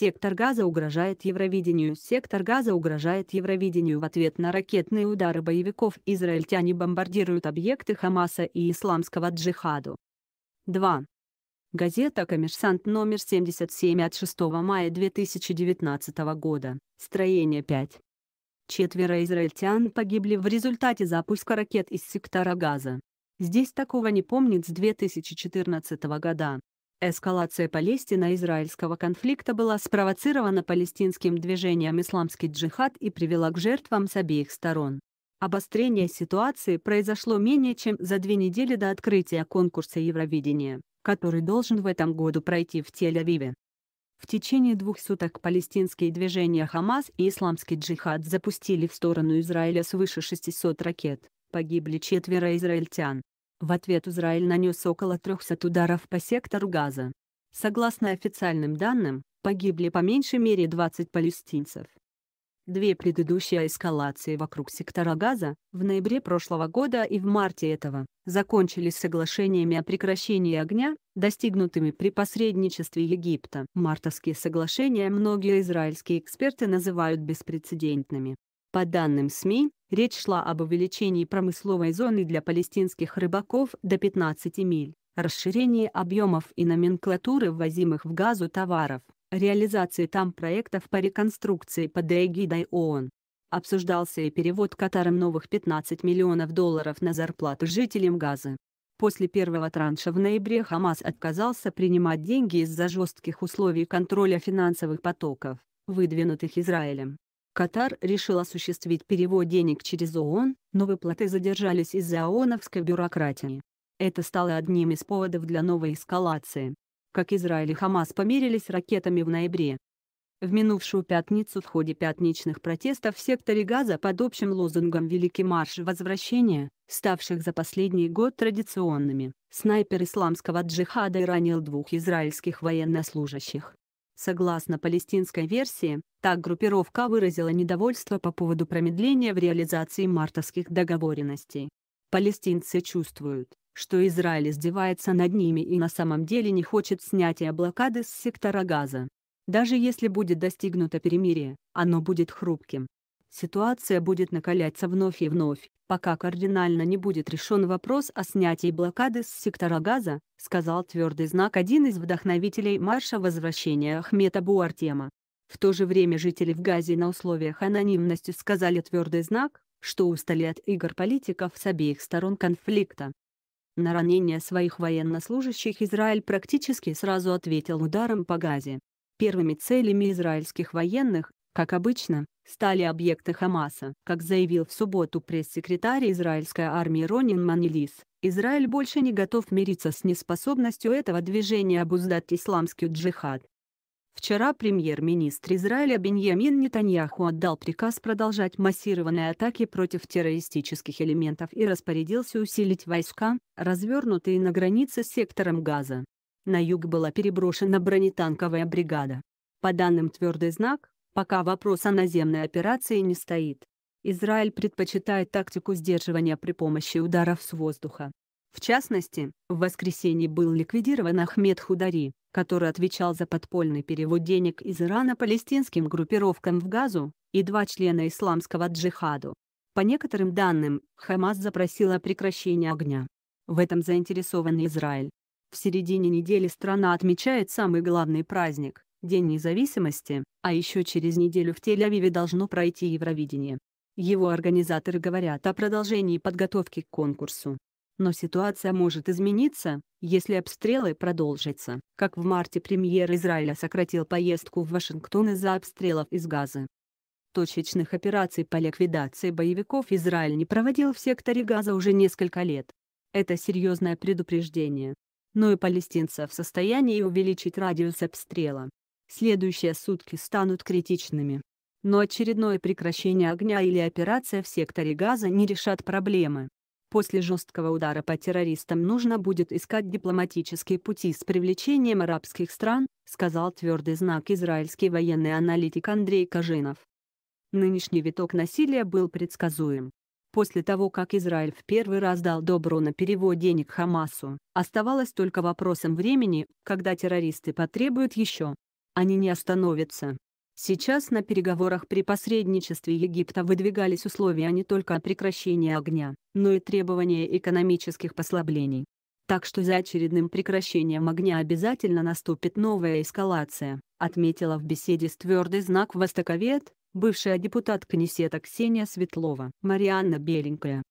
Сектор газа угрожает Евровидению. Сектор газа угрожает Евровидению в ответ на ракетные удары боевиков. Израильтяне бомбардируют объекты Хамаса и исламского джихаду. 2. Газета «Коммерсант» номер 77 от 6 мая 2019 года, строение 5. Четверо израильтян погибли в результате запуска ракет из сектора Газа. Здесь такого не помнит с 2014 года. Эскалация Палестино-израильского конфликта была спровоцирована палестинским движением «Исламский джихад» и привела к жертвам с обеих сторон. Обострение ситуации произошло менее чем за две недели до открытия конкурса Евровидения, который должен в этом году пройти в Тель-Авиве. В течение двух суток палестинские движения «Хамас» и «Исламский джихад» запустили в сторону Израиля свыше 600 ракет, погибли четверо израильтян. В ответ Израиль нанес около 300 ударов по сектору Газа. Согласно официальным данным, погибли по меньшей мере 20 палестинцев. Две предыдущие эскалации вокруг сектора Газа, в ноябре прошлого года и в марте этого, закончились соглашениями о прекращении огня, достигнутыми при посредничестве Египта. Мартовские соглашения многие израильские эксперты называют беспрецедентными. По данным СМИ, речь шла об увеличении промысловой зоны для палестинских рыбаков до 15 миль, расширении объемов и номенклатуры ввозимых в газу товаров, реализации там проектов по реконструкции под эгидой ООН. Обсуждался и перевод Катаром новых 15 миллионов долларов на зарплаты жителям Газы. После первого транша в ноябре Хамас отказался принимать деньги из-за жестких условий контроля финансовых потоков, выдвинутых Израилем. Катар решил осуществить перевод денег через ООН, но выплаты задержались из-за ООНовской бюрократии. Это стало одним из поводов для новой эскалации. Как Израиль и Хамас померились ракетами в ноябре. В минувшую пятницу в ходе пятничных протестов в секторе Газа под общим лозунгом «Великий марш возвращения», ставших за последний год традиционными, снайпер исламского джихада и ранил двух израильских военнослужащих. Согласно палестинской версии, так группировка выразила недовольство по поводу промедления в реализации мартовских договоренностей. Палестинцы чувствуют, что Израиль издевается над ними и на самом деле не хочет снятия блокады с сектора Газа. Даже если будет достигнуто перемирие, оно будет хрупким. Ситуация будет накаляться вновь и вновь, пока кардинально не будет решен вопрос о снятии блокады с сектора газа, сказал твердый знак один из вдохновителей марша возвращения Ахмета Буартема. В то же время жители в Газе на условиях анонимности сказали твердый знак, что устали от игр политиков с обеих сторон конфликта. На ранение своих военнослужащих Израиль практически сразу ответил ударом по Газе. Первыми целями израильских военных, как обычно, стали объекты Хамаса. Как заявил в субботу пресс-секретарь израильской армии Ронин Манилис, Израиль больше не готов мириться с неспособностью этого движения обуздать исламский джихад. Вчера премьер-министр Израиля Беньямин Нетаньяху отдал приказ продолжать массированные атаки против террористических элементов и распорядился усилить войска, развернутые на границе с сектором Газа. На юг была переброшена бронетанковая бригада. По данным «Твердый знак», пока вопрос о наземной операции не стоит. Израиль предпочитает тактику сдерживания при помощи ударов с воздуха. В частности, в воскресенье был ликвидирован Ахмед Худари, который отвечал за подпольный перевод денег из Ирана палестинским группировкам в Газу, и два члена исламского джихаду. По некоторым данным, Хамас запросила прекращение огня. В этом заинтересован Израиль. В середине недели страна отмечает самый главный праздник День независимости, а еще через неделю в Тель-Авиве должно пройти Евровидение. Его организаторы говорят о продолжении подготовки к конкурсу. Но ситуация может измениться, если обстрелы продолжатся, как в марте премьер Израиля сократил поездку в Вашингтон из-за обстрелов из Газы. Точечных операций по ликвидации боевиков Израиль не проводил в секторе Газа уже несколько лет. Это серьезное предупреждение. Но и палестинцы в состоянии увеличить радиус обстрела. Следующие сутки станут критичными. Но очередное прекращение огня или операция в секторе газа не решат проблемы. После жесткого удара по террористам нужно будет искать дипломатические пути с привлечением арабских стран, сказал твердый знак израильский военный аналитик Андрей Кожинов. Нынешний виток насилия был предсказуем. После того, как Израиль в первый раз дал добро на перевод денег Хамасу, оставалось только вопросом времени, когда террористы потребуют еще они не остановятся. Сейчас на переговорах при посредничестве Египта выдвигались условия не только о прекращении огня, но и требования экономических послаблений. Так что за очередным прекращением огня обязательно наступит новая эскалация, отметила в беседе с твердый знак востоковед, бывшая депутат Кнесета Ксения Светлова. Марианна Беленькая